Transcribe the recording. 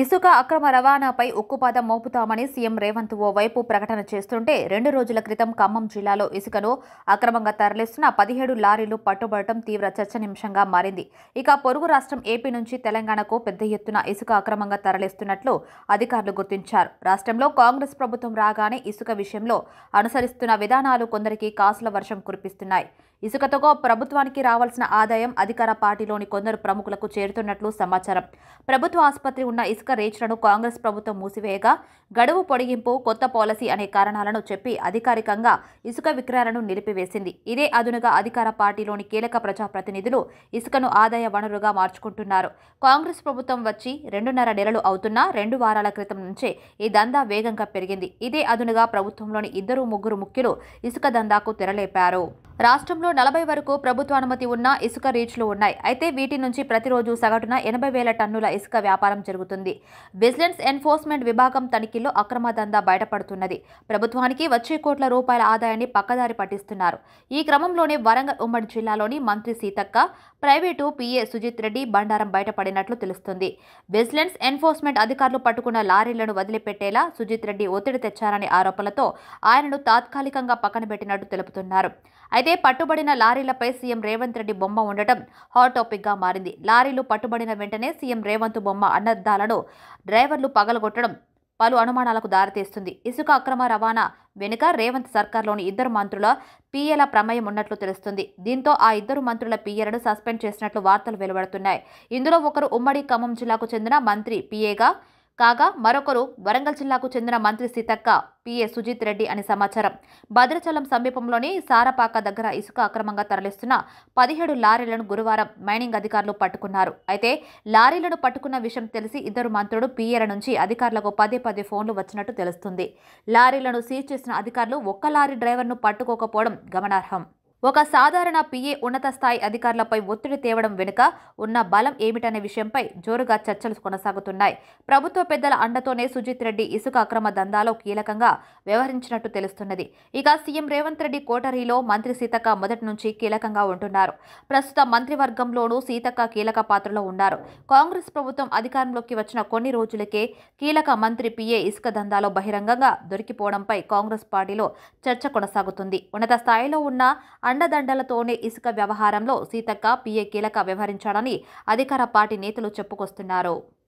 ఇసుక అక్రమ రవాణాపై ఉక్కుపాదం మోపుతామని సీఎం రేవంత్ ఓవైపు ప్రకటన చేస్తుంటే రెండు రోజుల క్రితం ఖమ్మం జిల్లాలో ఇసుకను అక్రమంగా తరలిస్తున్న పదిహేడు లారీలు పట్టుబడటం తీవ్ర చర్చనింశంగా మారింది ఇక పొరుగు రాష్ట్రం ఏపీ నుంచి తెలంగాణకు పెద్ద ఎత్తున ఇసుక అక్రమంగా తరలిస్తున్నట్లు అధికారులు గుర్తించారు రాష్ట్రంలో కాంగ్రెస్ ప్రభుత్వం రాగానే ఇసుక విషయంలో అనుసరిస్తున్న విధానాలు కొందరికి కాసుల వర్షం కురిపిస్తున్నాయి ఇసుకతో ప్రభుత్వానికి రావాల్సిన ఆదాయం అధికార పార్టీలోని కొందరు ప్రముఖులకు చేరుతున్నట్లు సమాచారం ప్రభుత్వ ఆసుపత్రి ఉన్న ఇసుక రేచ్లను కాంగ్రెస్ ప్రభుత్వం మూసివేయగా గడువు పొడిగింపు కొత్త పాలసీ అనే కారణాలను చెప్పి అధికారికంగా ఇసుక విక్రయాలను నిలిపివేసింది ఇదే అదునుగా అధికార పార్టీలోని కీలక ప్రజాప్రతినిధులు ఇసుకను ఆదాయ వనరుగా మార్చుకుంటున్నారు కాంగ్రెస్ ప్రభుత్వం వచ్చి రెండున్నర నెలలు అవుతున్నా రెండు వారాల క్రితం నుంచే ఈ దందా వేగంగా పెరిగింది ఇదే అదునుగా ప్రభుత్వంలోని ఇద్దరు ముగ్గురు ముఖ్యులు ఇసుక దందాకు తెరలేపారు రాష్ట్రంలో నలభై వరకు ప్రభుత్వ అనుమతి ఉన్న ఇసుక రీచ్లు ఉన్నాయి అయితే వీటి నుంచి ప్రతిరోజు సగటున ఎనభై వేల టన్నుల ఇసుక వ్యాపారం జరుగుతుంది విజిలెన్స్ ఎన్ఫోర్స్మెంట్ విభాగం తనిఖీల్లో అక్రమ దందా బయటపడుతున్నది ప్రభుత్వానికి వచ్చే కోట్ల రూపాయల ఆదాయాన్ని పక్కదారి పట్టిస్తున్నారు ఈ క్రమంలోనే వరంగల్ ఉమ్మడి జిల్లాలోని మంత్రి సీతక్క ప్రైవేటు పీఏ సుజిత్ రెడ్డి బండారం బయటపడినట్లు తెలుస్తుంది విజిలెన్స్ ఎన్ఫోర్స్మెంట్ అధికారులు పట్టుకున్న లారీలను వదిలిపెట్టేలా సుజిత్ రెడ్డి ఒత్తిడి తెచ్చారనే ఆరోపణలతో ఆయనను తాత్కాలికంగా పక్కన పెట్టినట్టు తెలుపుతున్నారు అయితే పట్టుబడి పట్టుబడిన లారీలపై సీఎం రేవంత్ రెడ్డి బొమ్మ ఉండటం హాట్ టాపిక్గా మారింది లారీలు పట్టుబడిన వెంటనే సీఎం రేవంత్ బొమ్మ అన్నద్దాలను డ్రైవర్లు పగలగొట్టడం పలు అనుమానాలకు దారితీస్తుంది ఇసుక అక్రమ రవాణా వెనుక రేవంత్ సర్కార్లోని ఇద్దరు మంత్రుల పీఏల ప్రమేయం ఉన్నట్లు తెలుస్తుంది దీంతో ఆ ఇద్దరు మంత్రుల పీఏలను సస్పెండ్ చేసినట్లు వార్తలు వెలువడుతున్నాయి ఇందులో ఒకరు ఉమ్మడి ఖమ్మం జిల్లాకు చెందిన మంత్రి పీఏగా కాగా మరొకరు వరంగల్ జిల్లాకు చెందిన మంత్రి సీతక్క పిఏ సుజిత్ రెడ్డి అనే సమాచారం భద్రాచలం సమీపంలోని సారపాక దగ్గర ఇసుక అక్రమంగా తరలిస్తున్న పదిహేడు లారీలను గురువారం మైనింగ్ అధికారులు పట్టుకున్నారు అయితే లారీలను పట్టుకున్న విషయం తెలిసి ఇద్దరు మంత్రులు పిఏల నుంచి అధికారులకు పదే పదే ఫోన్లు వచ్చినట్టు తెలుస్తుంది లారీలను సీజ్ చేసిన అధికారులు ఒక్క లారీ డ్రైవర్ను పట్టుకోకపోవడం గమనార్హం ఒక సాధారణ పిఏ ఉన్నత స్థాయి అధికారులపై ఒత్తిడి తేవడం వెనుక ఉన్న బలం ఏమిటనే విషయంపై జోరుగా చర్చలు కొనసాగుతున్నాయి ప్రభుత్వ పెద్దల అండతోనే సుజిత్ రెడ్డి ఇసుక అక్రమ దందాలో కీలకంగా వ్యవహరించినట్టు తెలుస్తున్నది ఇక సీఎం రేవంత్ రెడ్డి కోటరీలో మంత్రి సీతక్క మొదటి నుంచి కీలకంగా ఉంటున్నారు ప్రస్తుత మంత్రివర్గంలోనూ సీతక్క కీలక పాత్రలో ఉన్నారు కాంగ్రెస్ ప్రభుత్వం అధికారంలోకి వచ్చిన కొన్ని రోజులకే కీలక మంత్రి పిఏ ఇసుక దందాలో బహిరంగంగా దొరికిపోవడంపై కాంగ్రెస్ పార్టీలో చర్చ కొనసాగుతుంది ఉన్నత స్థాయిలో ఉన్న అండదండలతోనే ఇసుక వ్యవహారంలో సీతక్క పీఏ కీలక వ్యవహరించాడని అధికార పార్టీ నేతలు చెప్పుకొస్తున్నారు